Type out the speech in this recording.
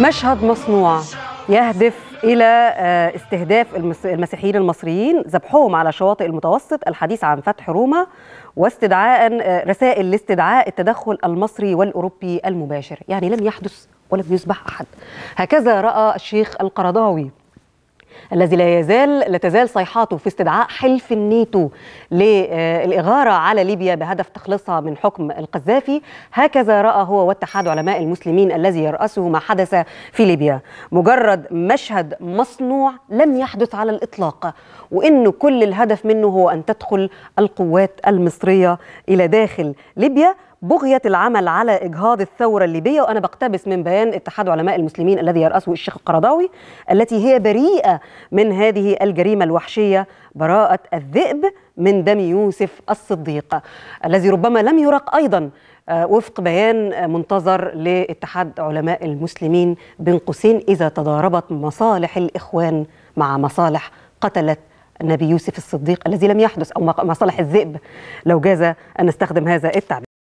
مشهد مصنوع يهدف إلى آه، استهداف المسيحيين المصريين ذبحهم على شواطئ المتوسط الحديث عن فتح روما واستدعاء آه، رسائل لاستدعاء التدخل المصري والأوروبي المباشر يعني لم يحدث ولم يذبح أحد هكذا رأى الشيخ القرضاوي الذي لا يزال لا تزال صيحاته في استدعاء حلف الناتو للإغارة على ليبيا بهدف تخلصها من حكم القذافي هكذا رأى هو واتحاد علماء المسلمين الذي يرأسه ما حدث في ليبيا مجرد مشهد مصنوع لم يحدث على الإطلاق وإنه كل الهدف منه هو أن تدخل القوات المصرية إلى داخل ليبيا بغية العمل على إجهاض الثورة الليبية وأنا بقتبس من بيان اتحاد علماء المسلمين الذي يرأسه الشيخ القرضاوي التي هي بريئة من هذه الجريمة الوحشية براءة الذئب من دم يوسف الصديق الذي ربما لم يرق أيضا آه، وفق بيان آه، منتظر لاتحاد علماء المسلمين بين قوسين إذا تضاربت مصالح الإخوان مع مصالح قتلت النبي يوسف الصديق الذي لم يحدث أو مصالح الذئب لو جاز أن نستخدم هذا التعبير